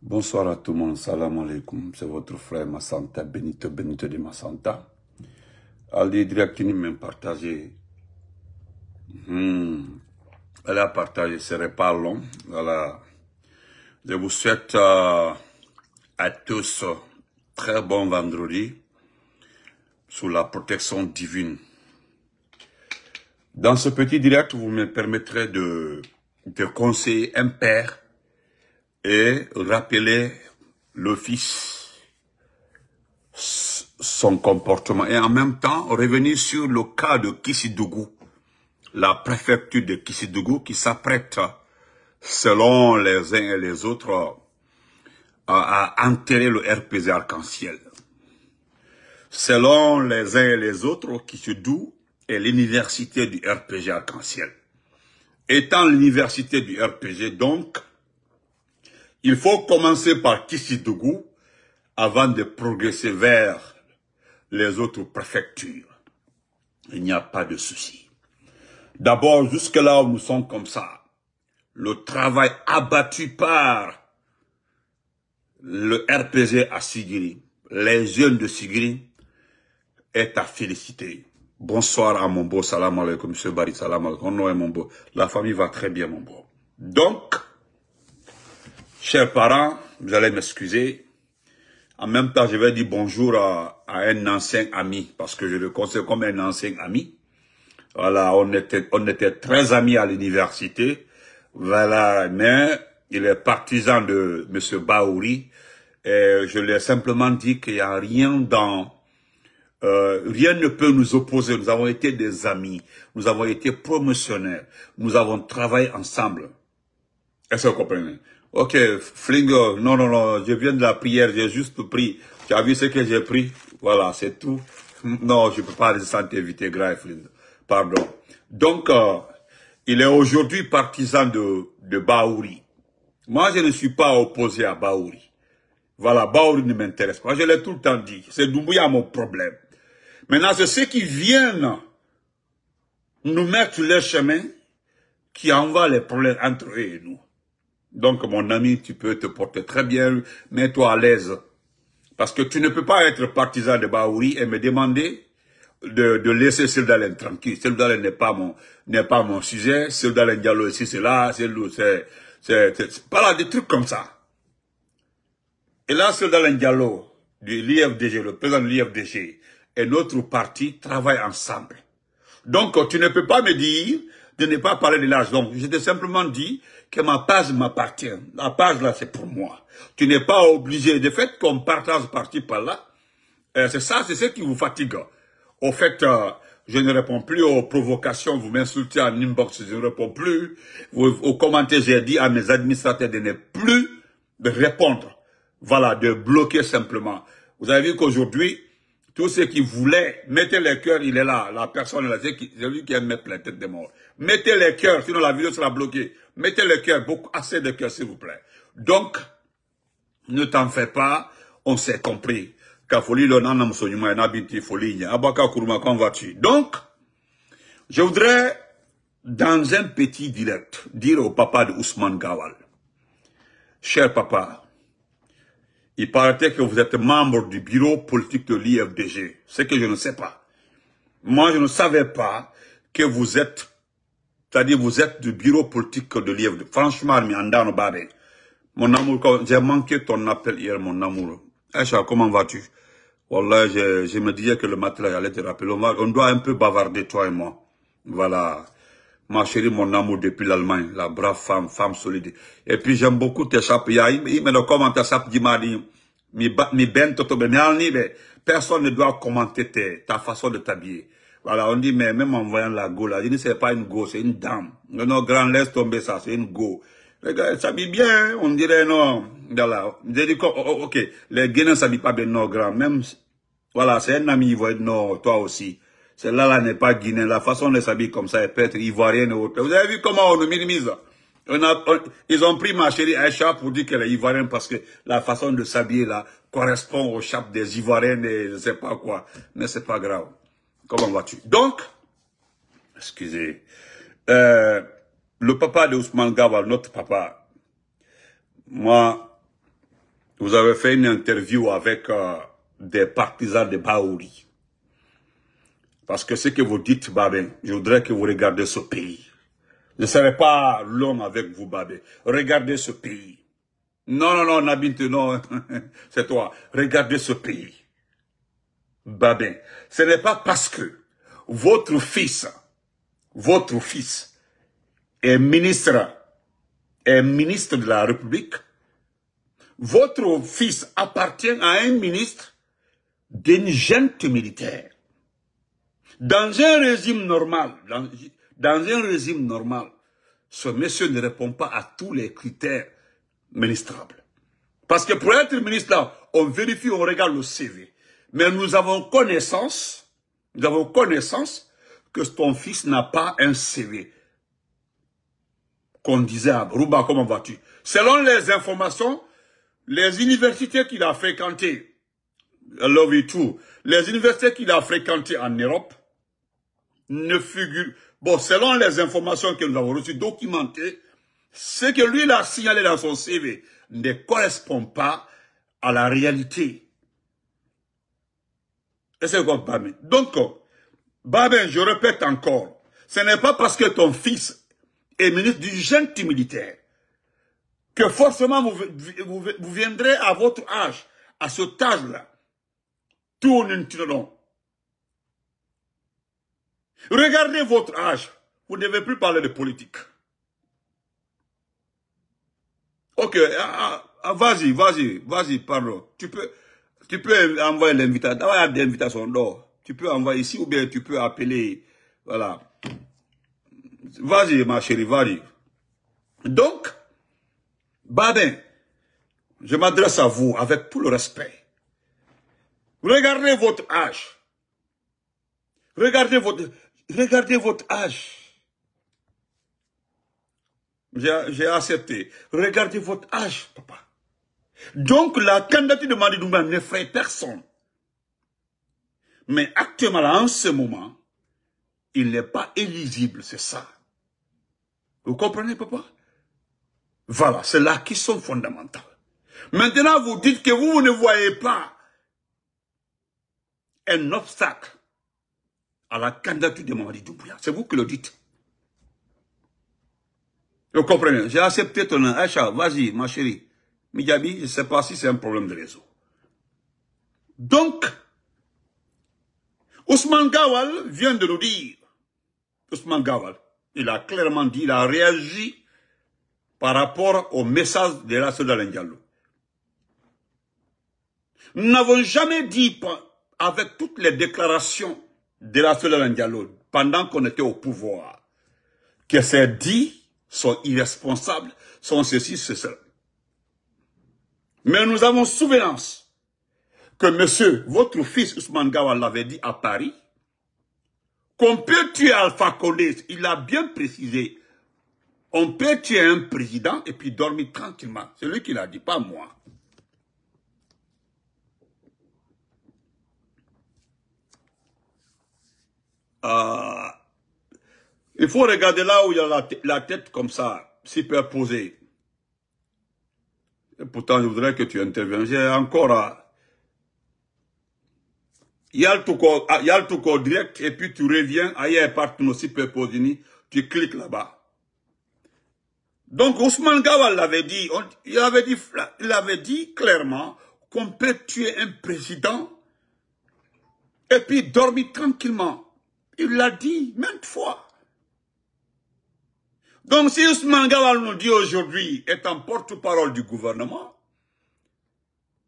Bonsoir à tout le monde, salam alaikum, c'est votre frère Massanta, Benito Benito de Massanta. Allez, direct, m'a partagé, hmm. elle a partagé, ce serait pas long, voilà. Je vous souhaite euh, à tous très bon vendredi sous la protection divine. Dans ce petit direct, vous me permettrez de, de conseiller un père et rappeler le Fils, son comportement, et en même temps revenir sur le cas de Kissidougou, la préfecture de Kissidougou qui s'apprête, selon les uns et les autres, à enterrer le RPG arc-en-ciel. Selon les uns et les autres, Kissidougou est l'université du RPG arc-en-ciel. Étant l'université du RPG, donc, il faut commencer par Kissidougou avant de progresser vers les autres préfectures. Il n'y a pas de souci. D'abord, jusque-là nous sommes comme ça, le travail abattu par le RPG à Sigiri, les jeunes de Sigiri, est à féliciter. Bonsoir à mon beau, salam alaikum, monsieur Baris salam alaikum, mon beau. La famille va très bien, mon beau. Donc, Chers parents, vous allez m'excuser. En même temps, je vais dire bonjour à, un ancien ami, parce que je le considère comme un ancien ami. Voilà, on était, on était très amis à l'université. Voilà, mais il est partisan de M. Baouri. Et je lui ai simplement dit qu'il n'y a rien dans... Euh, rien ne peut nous opposer. Nous avons été des amis. Nous avons été promotionnaires. Nous avons travaillé ensemble. Est-ce que vous comprenez Ok, Flingo, non, non, non, je viens de la prière, j'ai juste pris. Tu as vu ce que j'ai pris Voilà, c'est tout. Non, je ne peux pas descendre vite grave, Flingo. Pardon. Donc, euh, il est aujourd'hui partisan de, de Baouri. Moi, je ne suis pas opposé à Baouri. Voilà, Baouri ne m'intéresse pas. Je l'ai tout le temps dit. C'est Doumbouya mon problème. Maintenant, c'est ceux qui viennent nous mettre sur leur chemin qui envoient les problèmes entre eux et nous. Donc, mon ami, tu peux te porter très bien, mets-toi à l'aise. Parce que tu ne peux pas être partisan de Baouri et me demander de, laisser Seldalen tranquille. Seldalen n'est pas mon, n'est pas mon sujet. Seldalen Diallo ici, c'est là, c'est c'est, c'est, pas là, des trucs comme ça. Et là, Seldalen Diallo, l'IFDG, le président de l'IFDG, et notre parti travaillent ensemble. Donc, tu ne peux pas me dire de ne pas parler de l'argent. Donc, je t'ai simplement dit, que ma page m'appartient. La page là, c'est pour moi. Tu n'es pas obligé. De fait, qu'on partage parti par là, euh, c'est ça, c'est ce qui vous fatigue. Au fait, euh, je ne réponds plus aux provocations, vous m'insultez en inbox, je ne réponds plus. Vous, aux commentaires, j'ai dit à mes administrateurs de ne plus répondre. Voilà, de bloquer simplement. Vous avez vu qu'aujourd'hui, tout ceux qui voulaient, mettez le cœurs, il est là. La personne est là. J'ai lui qui aime mettre la tête de mort. Mettez les cœurs, sinon la vidéo sera bloquée. Mettez le cœur, beaucoup, assez de cœurs, s'il vous plaît. Donc, ne t'en fais pas, on s'est compris. Abaka Donc, je voudrais, dans un petit direct, dire au papa de Ousmane Gawal. Cher papa, il paraît que vous êtes membre du bureau politique de l'IFDG. Ce que je ne sais pas. Moi, je ne savais pas que vous êtes, c'est-à-dire vous êtes du bureau politique de l'IFDG. Franchement, mon amour, j'ai manqué ton appel hier, mon amour. Aïcha, comment vas-tu Wallah, je, je me disais que le matin, j'allais te rappeler. on doit un peu bavarder, toi et moi. Voilà ma chérie, mon amour depuis l'Allemagne, la brave femme, femme solide. Et puis j'aime beaucoup tes chapeaux. Il me le commentaire sap dit mi ben toto ben, mais ben, personne ne doit commenter ta façon de t'habiller. Voilà, on dit, mais même en voyant la go là, je c'est pas une go, c'est une dame. Non, grand, laisse tomber ça, c'est une go. Regarde, gars, elle s'habille bien, on dirait non. Voilà, dis, dit, oh, oh, ok, les ne s'habillent pas bien, non, grand. Même, voilà, c'est un ami, il voit, non, toi aussi. Celle-là n'est pas Guinée. La façon de s'habiller comme ça, elle peut être ivoirienne ou autre. Vous avez vu comment on nous minimise Ils ont pris ma chérie Aïcha pour dire qu'elle est ivoirienne parce que la façon de s'habiller là correspond au chapes des ivoiriennes et je sais pas quoi. Mais c'est pas grave. Comment vas-tu Donc, excusez, euh, le papa de Ousmane Gawal, notre papa, moi, vous avez fait une interview avec euh, des partisans de Baouri. Parce que ce que vous dites, Babé, je voudrais que vous regardiez ce pays. Je ne serai pas l'homme avec vous, Babé. Regardez ce pays. Non, non, non, Nabinte, non, c'est toi. Regardez ce pays. Babé, ce n'est pas parce que votre fils, votre fils, est ministre, est ministre de la République, votre fils appartient à un ministre d'une gente militaire. Dans un régime normal, dans, un régime normal, ce monsieur ne répond pas à tous les critères ministrables. Parce que pour être ministre, on vérifie, on regarde le CV. Mais nous avons connaissance, nous avons connaissance que ton fils n'a pas un CV. Qu'on disait à Rouba, comment vas-tu Selon les informations, les universités qu'il a fréquentées, love you les universités qu'il a fréquentées en Europe, ne figure... Bon, selon les informations que nous avons reçues, documentées, ce que lui a signalé dans son CV ne correspond pas à la réalité. Et c'est quoi, Babin Donc, Babin, je répète encore, ce n'est pas parce que ton fils est ministre du jeune militaire que forcément vous, viendrez à votre âge, à ce âge-là, tourne une tirelon. Regardez votre âge. Vous ne devez plus parler de politique. Ok, ah, ah, vas-y, vas-y, vas-y, pardon. Tu peux, tu peux envoyer l'invitation. Ah, a des invitations Tu peux envoyer ici ou bien tu peux appeler. Voilà. Vas-y, ma chérie, vas-y. Donc, Badin, je m'adresse à vous avec tout le respect. Regardez votre âge. Regardez votre... Regardez votre âge. J'ai accepté. Regardez votre âge, papa. Donc, la candidature de Madi ne n'effraie personne. Mais actuellement, en ce moment, il n'est pas éligible, c'est ça. Vous comprenez, papa Voilà, c'est là qui sont fondamentales. Maintenant, vous dites que vous ne voyez pas un obstacle à la candidature de Mamadi Doumbouya. C'est vous qui le dites. Vous comprenez J'ai accepté ton nom. vas-y, ma chérie. je ne sais pas si c'est un problème de réseau. Donc, Ousmane Gawal vient de nous dire, Ousmane Gawal, il a clairement dit, il a réagi par rapport au message de la soudan Diallo. Nous n'avons jamais dit, avec toutes les déclarations de la Diallo, pendant qu'on était au pouvoir, que ces dits sont irresponsables, sont ceci, c'est Mais nous avons souvenance que monsieur, votre fils Ousmane Gawa l'avait dit à Paris, qu'on peut tuer Alpha Condé, il a bien précisé, on peut tuer un président et puis dormir tranquillement. C'est lui qui l'a dit, pas moi. Ah Il faut regarder là où il y a la, tête comme ça, superposée. Et pourtant, je voudrais que tu interviennes encore Il y a le tout ah, direct, et puis tu reviens ailleurs par ton superposini, tu cliques là-bas. Donc, Ousmane Gawal l'avait dit, il avait dit, il avait dit clairement qu'on peut tuer un président et puis dormir tranquillement. Il l'a dit maintes fois. Donc si Ousmane Gawal nous dit aujourd'hui est un porte-parole du gouvernement,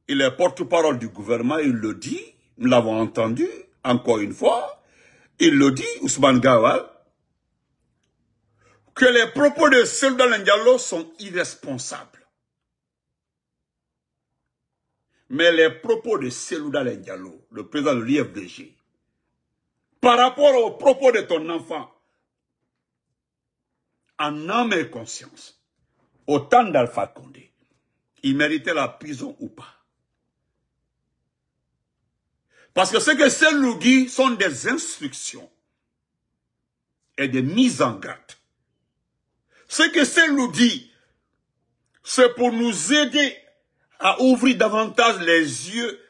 il est porte-parole du gouvernement, il le dit, nous l'avons entendu, encore une fois, il le dit, Ousmane Gawal, que les propos de Soldat Ndiallo sont irresponsables. Mais les propos de Selouda Ndiallo, le président de l'IFDG, par rapport aux propos de ton enfant, en âme et conscience, autant temps d'Alpha Condé, il méritait la prison ou pas. Parce que ce que nous dit sont des instructions et des mises en garde. Ce que nous dit, c'est pour nous aider à ouvrir davantage les yeux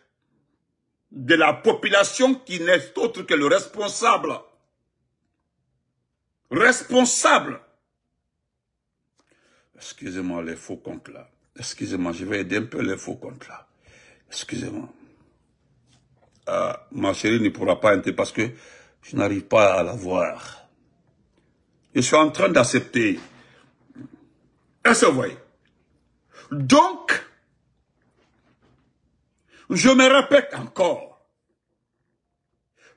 de la population qui n'est autre que le responsable. Responsable. Excusez-moi les faux comptes là. Excusez-moi, je vais aider un peu les faux comptes là. Excusez-moi. Euh, ma chérie ne pourra pas entrer parce que je n'arrive pas à la voir. Je suis en train d'accepter. est se que Donc, je me répète encore.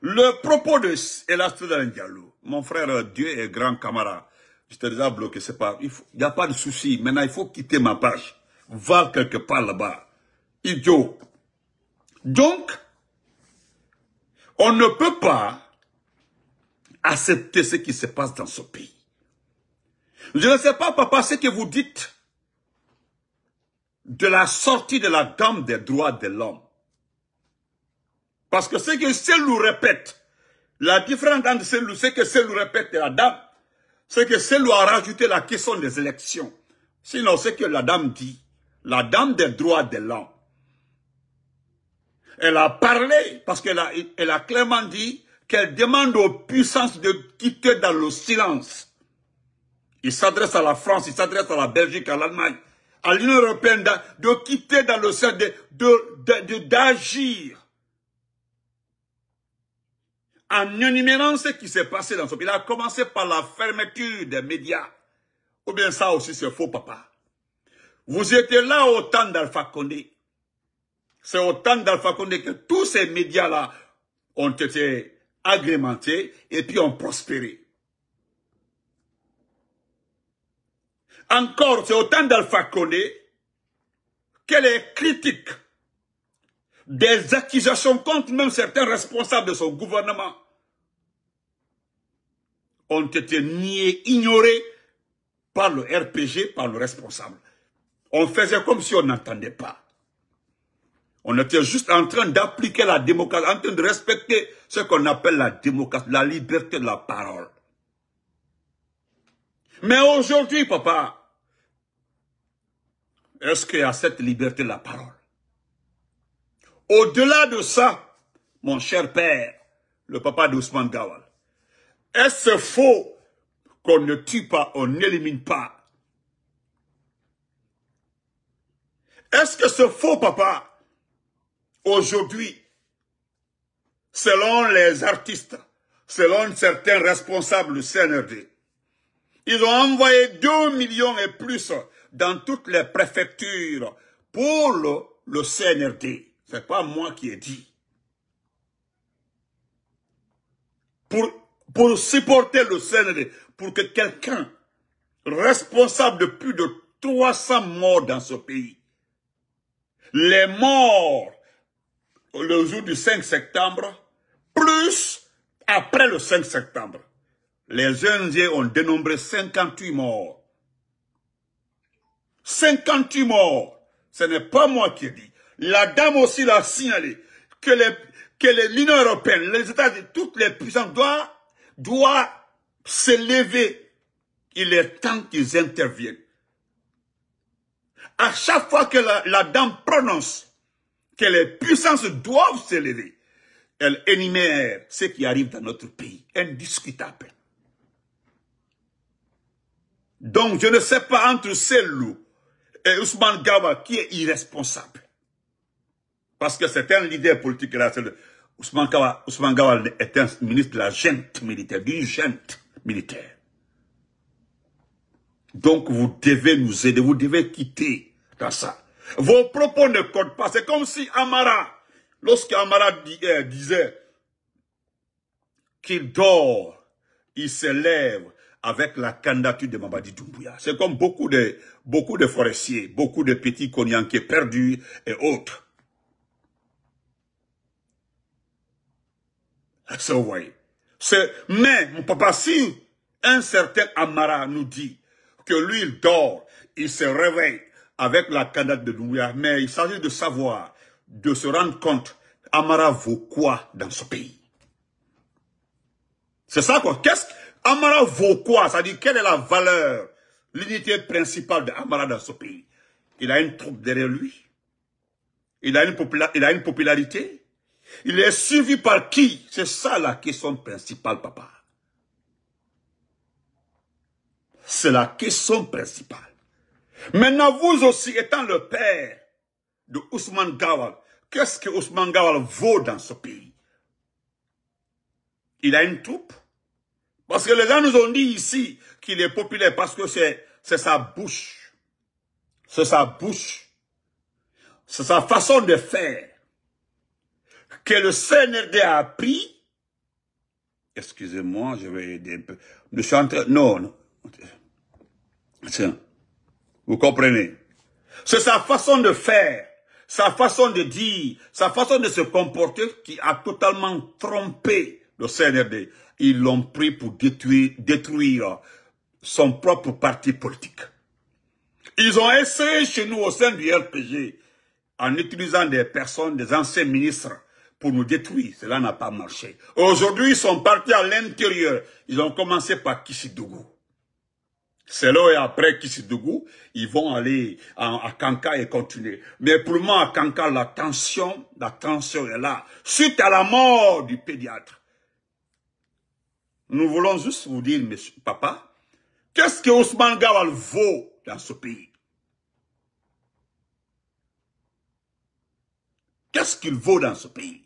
Le propos de de Diallo, mon frère Dieu est grand camarade, je te déjà bloqué, c'est pas, il n'y a pas de souci. Maintenant, il faut quitter ma page. Va quelque part là-bas. Idiot. Donc, on ne peut pas accepter ce qui se passe dans ce pays. Je ne sais pas, papa, ce que vous dites de la sortie de la dame des droits de l'homme. Parce que ce que celle celle-là répète, la différence entre ce que celle-là répète et la dame, c'est que celle celle-là a rajouté la question des élections. Sinon, ce que la dame dit, la dame des droits de l'homme, elle a parlé parce qu'elle a, elle a clairement dit qu'elle demande aux puissances de quitter dans le silence. Il s'adresse à la France, il s'adresse à la Belgique, à l'Allemagne, à l'Union européenne de, quitter dans le sens d'agir. De, en énumérant ce qui s'est passé dans ce pays. Il a commencé par la fermeture des médias. Ou bien ça aussi, c'est faux, papa. Vous étiez là au temps d'Alpha Condé. C'est au temps d'Alpha Condé que tous ces médias-là ont été agrémentés et puis ont prospéré. Encore, c'est au temps d'Alpha Condé que les critiques des accusations contre même certains responsables de son gouvernement ont été niés, ignorés par le RPG, par le responsable. On faisait comme si on n'entendait pas. On était juste en train d'appliquer la démocratie, en train de respecter ce qu'on appelle la démocratie, la liberté de la parole. Mais aujourd'hui, papa, est-ce qu'il y a cette liberté de la parole Au-delà de ça, mon cher père, le papa d'Ousmane Gawal, est-ce faux qu'on ne tue pas, on n'élimine pas Est-ce que ce faux papa, aujourd'hui, selon les artistes, selon certains responsables du CNRD, ils ont envoyé 2 millions et plus dans toutes les préfectures pour le, CNRD. Ce n'est pas moi qui ai dit. Pour pour supporter le CND, pour que quelqu'un responsable de plus de 300 morts dans ce pays, les morts le jour du 5 septembre, plus après le 5 septembre, les Indiens ont dénombré 58 morts. 58 morts. Ce n'est pas moi qui ai dit. La dame aussi l'a signalé que les, que l'Union européenne, les États-Unis, toutes les puissances doivent doit se lever. Il est temps qu'ils interviennent. À chaque fois que la, dame prononce que les puissances doivent se lever, elle énumère ce qui arrive dans notre pays, indiscutable. Donc, je ne sais pas entre Selou et Ousmane Gaba qui est irresponsable. Parce que c'est un leader politique. Là, Ousmane, Gawal est un ministre de la gente militaire, d'une gente militaire. Donc vous devez nous aider, vous devez quitter dans ça. Vos propos ne comptent pas. C'est comme si Amara, lorsque Amara euh, disait qu'il dort, il se lève avec la candidature de Mabadi Doumbouya. C'est comme beaucoup de, beaucoup de forestiers, beaucoup de petits sont perdus et autres. Mais, mon papa, si un certain Amara nous dit que lui, il dort, il se réveille avec la cadette de Doumbouya, mais il s'agit de savoir, de se rendre compte, Amara vaut quoi dans ce pays C'est ça quoi Qu'est-ce Amara vaut quoi Ça dit quelle est la valeur, l'unité principale d'Amara dans ce pays Il a une troupe derrière lui. Il a une, il a une popularité. Il est suivi par qui C'est ça la question principale, papa. C'est la question principale. Maintenant, vous aussi, étant le père de Ousmane Gawal, qu'est-ce que Ousmane Gawal vaut dans ce pays Il a une troupe Parce que les gens nous ont dit ici qu'il est populaire parce que c'est sa bouche. C'est sa bouche. C'est sa façon de faire que le CNRD a pris, excusez-moi, je vais aider un peu, non, non, vous comprenez, c'est sa façon de faire, sa façon de dire, sa façon de se comporter qui a totalement trompé le CNRD. Ils l'ont pris pour détruire, détruire son propre parti politique. Ils ont essayé chez nous au sein du RPG, en utilisant des personnes, des anciens ministres, pour nous détruire. Cela n'a pas marché. Aujourd'hui, ils sont partis à l'intérieur. Ils ont commencé par Kissidougou. C'est là et après Kissidougou, ils vont aller à, Kanka et continuer. Mais pour moi, à Kanka, la tension, la tension est là. Suite à la mort du pédiatre, nous voulons juste vous dire, monsieur, papa, qu'est-ce que Ousmane Gawal vaut dans ce pays Qu'est-ce qu'il vaut dans ce pays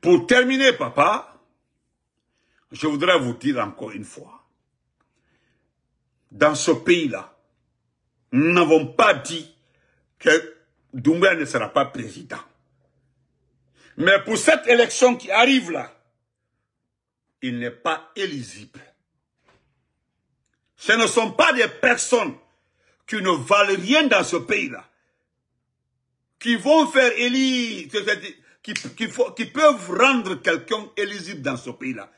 Pour terminer, papa, je voudrais vous dire encore une fois, dans ce pays-là, nous n'avons pas dit que Doumbia ne sera pas président. Mais pour cette élection qui arrive là, il n'est pas éligible. Ce ne sont pas des personnes qui ne valent rien dans ce pays-là, qui vont faire élire, qui, qui, qui peuvent rendre quelqu'un éligible dans ce pays-là.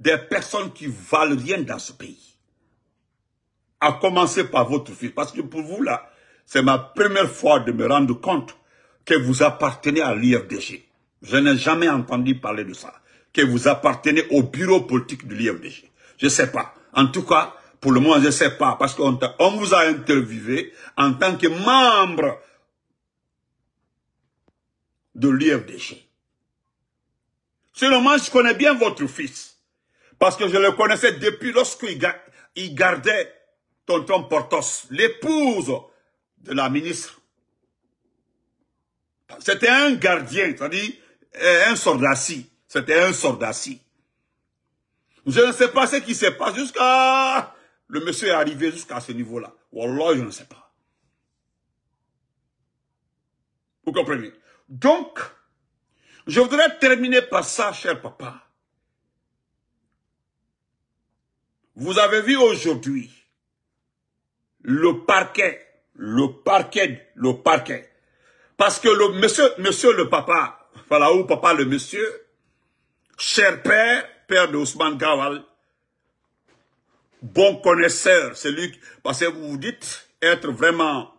Des personnes qui valent rien dans ce pays. À commencer par votre fils. Parce que pour vous, là, c'est ma première fois de me rendre compte que vous appartenez à l'IFDG. Je n'ai jamais entendu parler de ça. Que vous appartenez au bureau politique de l'IFDG. Je ne sais pas. En tout cas, pour le moment, je ne sais pas. Parce qu'on vous a interviewé en tant que membre de l'UFDG. Seulement, je connais bien votre fils. Parce que je le connaissais depuis lorsqu'il gardait Tonton Portos, l'épouse de la ministre. C'était un gardien, c'est-à-dire euh, un d'assis. C'était un d'assis. Je ne sais pas ce qui s'est passé jusqu'à... Le monsieur est arrivé jusqu'à ce niveau-là. Wallah, je ne sais pas. Vous comprenez donc, je voudrais terminer par ça, cher papa. Vous avez vu aujourd'hui le parquet, le parquet, le parquet. Parce que le monsieur, monsieur le papa, voilà où papa le monsieur, cher père, père de Ousmane Gawal, bon connaisseur, c'est lui, parce que vous vous dites être vraiment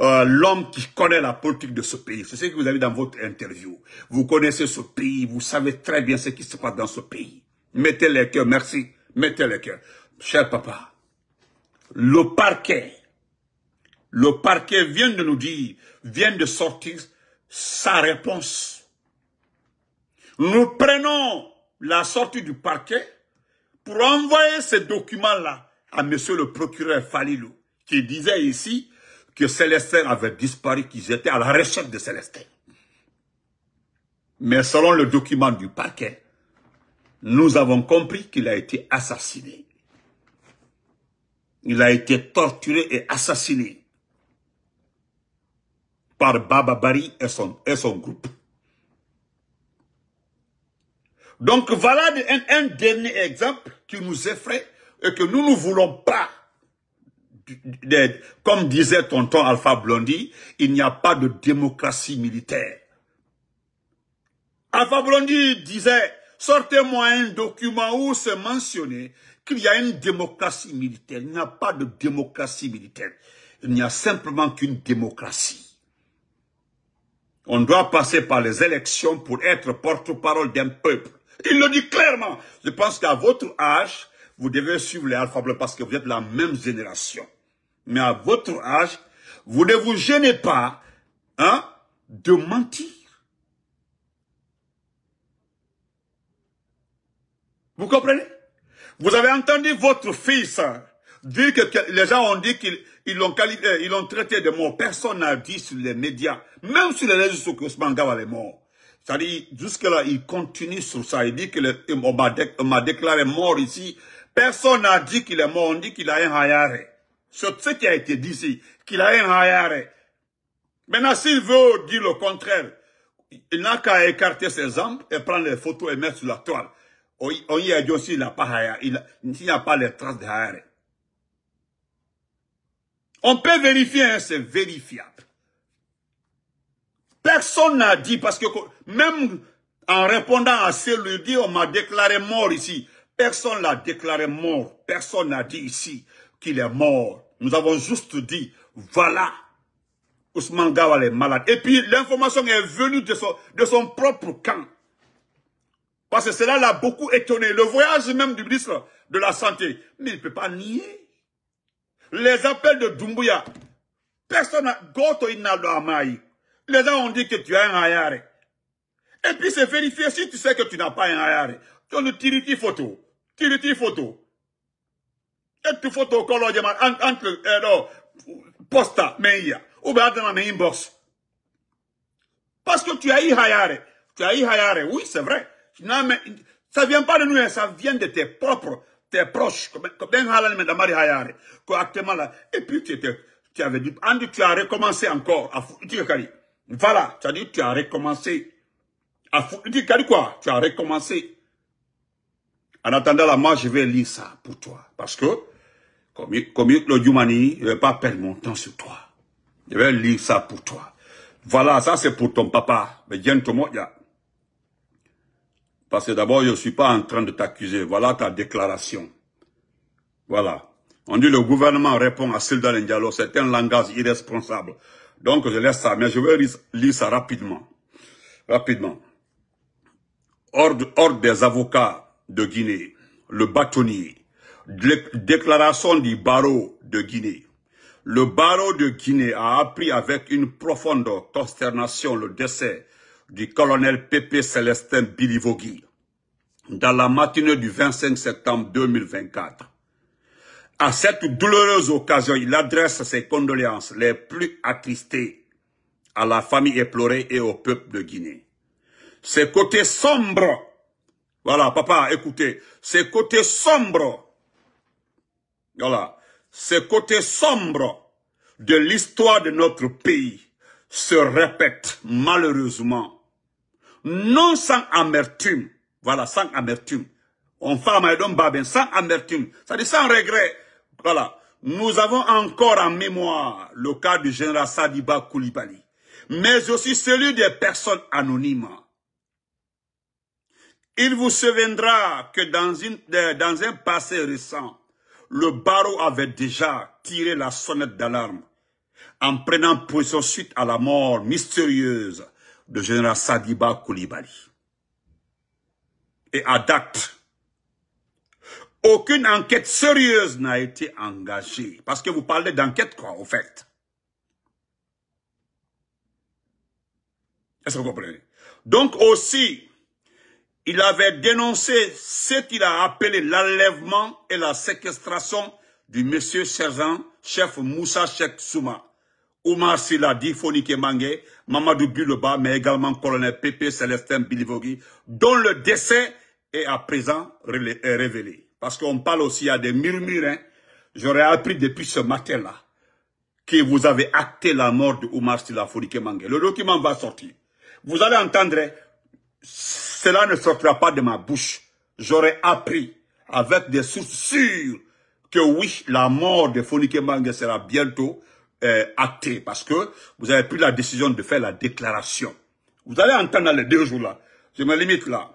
euh, l'homme qui connaît la politique de ce pays. C'est ce que vous avez dans votre interview. Vous connaissez ce pays, vous savez très bien ce qui se passe dans ce pays. Mettez les cœurs, merci, mettez les cœurs. Cher papa, le parquet, le parquet vient de nous dire, vient de sortir sa réponse. Nous prenons la sortie du parquet pour envoyer ces documents-là à monsieur le procureur Falilou, qui disait ici, que Célestin avait disparu, qu'ils étaient à la recherche de Célestin. Mais selon le document du parquet, nous avons compris qu'il a été assassiné. Il a été torturé et assassiné par Baba Bari et son, groupe. Donc voilà un, un dernier exemple qui nous effraie et que nous ne voulons pas comme disait tonton Alpha Blondie, il n'y a pas de démocratie militaire. Alpha Blondie disait, sortez-moi un document où c'est mentionné qu'il y a une démocratie militaire. Il n'y a pas de démocratie militaire. Il n'y a simplement qu'une démocratie. On doit passer par les élections pour être porte-parole d'un peuple. Il le dit clairement. Je pense qu'à votre âge, vous devez suivre les alphables parce que vous êtes la même génération mais à votre âge, vous ne vous gênez pas hein, de mentir. Vous comprenez Vous avez entendu votre fils hein, dire que, les gens ont dit qu'ils euh, ils l'ont traité de mort. Personne n'a dit sur les médias, même sur les réseaux sociaux, Ousmane Gawal est mort. C'est-à-dire, jusque-là, il continue sur ça. Il dit qu'on m'a déclaré mort ici. Personne n'a dit qu'il est mort. On dit qu'il a un hayare. Sur ce qui a été dit ici, qu'il a un Maintenant, s'il veut dire le contraire, il n'a qu'à écarter ses jambes et prendre les photos et mettre sur la toile. On y a dit aussi, il n'a pas n'y a, pas les traces de On peut vérifier, hein, c'est vérifiable. Personne n'a dit, parce que même en répondant à celui-là, on m'a déclaré mort ici. Personne l'a déclaré mort. Personne n'a dit ici qu'il est mort. Nous avons juste dit, voilà, Ousmane Gawal est malade. Et puis l'information est venue de son, propre camp. Parce que cela l'a beaucoup étonné. Le voyage même du ministre de la Santé, mais il ne peut pas nier. Les appels de Doumbouya, personne, Goto les gens ont dit que tu as un Ayare. Et puis c'est vérifié si tu sais que tu n'as pas un Ayare. Tu as une tiriti photo, tiriti photo. Et tu colloge entre eh, poste, mais il posta a, ou bien dans mes inbox parce que tu as eu hayare tu as eu hayare oui c'est vrai non mais ça vient pas de nous hein, ça vient de tes propres tes proches comme ben halan mais Marie hayare là et puis tu étais tu avais dit Andy tu as recommencé encore à Kali voilà tu as dit tu as recommencé à Kali quoi tu as recommencé en attendant là, moi, je vais lire ça pour toi. Parce que comme, le je ne vais pas perdre mon temps sur toi. Je vais lire ça pour toi. Voilà, ça c'est pour ton papa. Mais Parce que d'abord, je ne suis pas en train de t'accuser. Voilà ta déclaration. Voilà. On dit le gouvernement répond à Sildan N'Dialo. C'est un langage irresponsable. Donc je laisse ça. Mais je vais lire ça rapidement. Rapidement. Ordre, ordre des avocats de Guinée. Le bâtonnier. Déclaration du barreau de Guinée. Le barreau de Guinée a appris avec une profonde consternation le décès du colonel Pépé Célestin Bilivogui dans la matinée du 25 septembre 2024. À cette douloureuse occasion, il adresse ses condoléances les plus attristées à la famille éplorée et au peuple de Guinée. Ses côtés sombres, voilà papa, écoutez, ces côtés sombres voilà. Ce côté sombre de l'histoire de notre pays se répète malheureusement. Non sans amertume. Voilà, sans amertume. On babin, sans amertume. cest à sans regret. Voilà. Nous avons encore en mémoire le cas du général Sadiba Koulibaly, mais aussi celui des personnes anonymes. Il vous souviendra que dans, une, dans un passé récent, le barreau avait déjà tiré la sonnette d'alarme en prenant position suite à la mort mystérieuse de général Sadiba Koulibaly. Et à date, aucune enquête sérieuse n'a été engagée. Parce que vous parlez d'enquête, quoi, au fait. Est-ce que vous comprenez Donc aussi, il avait dénoncé ce qu'il a appelé l'enlèvement et la séquestration du monsieur sergent chef Moussa Cheikh Souma. Oumar Siladi, Fonike Mange, Mamadou Biloba, mais également colonel Pépé Célestin Bilivogui, dont le décès est à présent euh, révélé. Parce qu'on parle aussi à des murmures. Hein. J'aurais appris depuis ce matin-là que vous avez acté la mort de Oumar Sila Fonike Mange. Le document va sortir. Vous allez entendre cela ne sortira pas de ma bouche. J'aurais appris avec des sources sûres que oui, la mort de Fonike Mange sera bientôt euh, actée parce que vous avez pris la décision de faire la déclaration. Vous allez entendre dans les deux jours là. Je me limite là.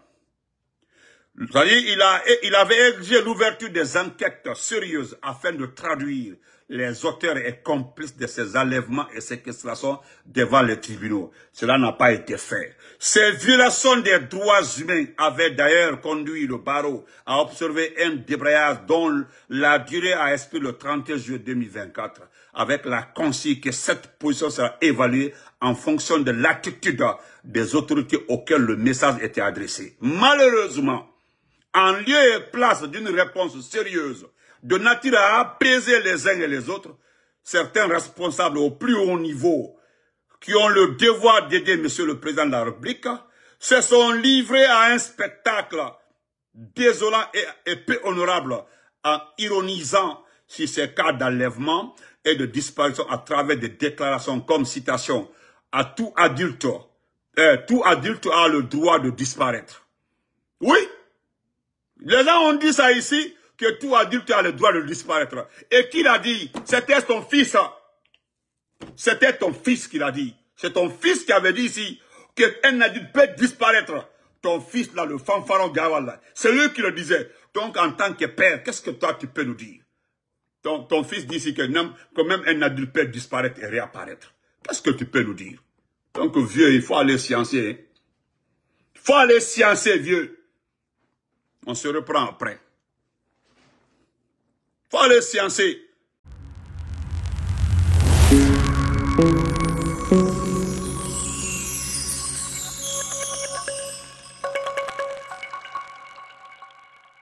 Vous il, a, il avait exigé l'ouverture des enquêtes sérieuses afin de traduire les auteurs et complices de ces enlèvements et séquestrations devant les tribunaux. Cela n'a pas été fait. Ces violations des droits humains avaient d'ailleurs conduit le barreau à observer un débrayage dont la durée a expiré le 30 juillet 2024, avec la consigne que cette position sera évaluée en fonction de l'attitude des autorités auxquelles le message était adressé. Malheureusement, en lieu et place d'une réponse sérieuse de nature à apaiser les uns et les autres, certains responsables au plus haut niveau qui ont le devoir d'aider Monsieur le Président de la République se sont livrés à un spectacle désolant et, peu honorable en ironisant sur ces cas d'enlèvement et de disparition à travers des déclarations comme citation à tout adulte. Euh, tout adulte a le droit de disparaître. Oui, les gens ont dit ça ici, que tout adulte a le droit de disparaître. Et qui l'a dit C'était ton fils. C'était ton fils qui l'a dit. C'est ton fils qui avait dit ici qu'un adulte peut disparaître. Ton fils là, le fanfaron Gawal, c'est lui qui le disait. Donc en tant que père, qu'est-ce que toi tu peux nous dire Donc, ton fils dit ici que même, un adulte peut disparaître et réapparaître. Qu'est-ce que tu peux nous dire Donc vieux, il faut aller sciencer. Hein. Il faut aller sciencer, vieux. On se reprend après. Faut les sciencer.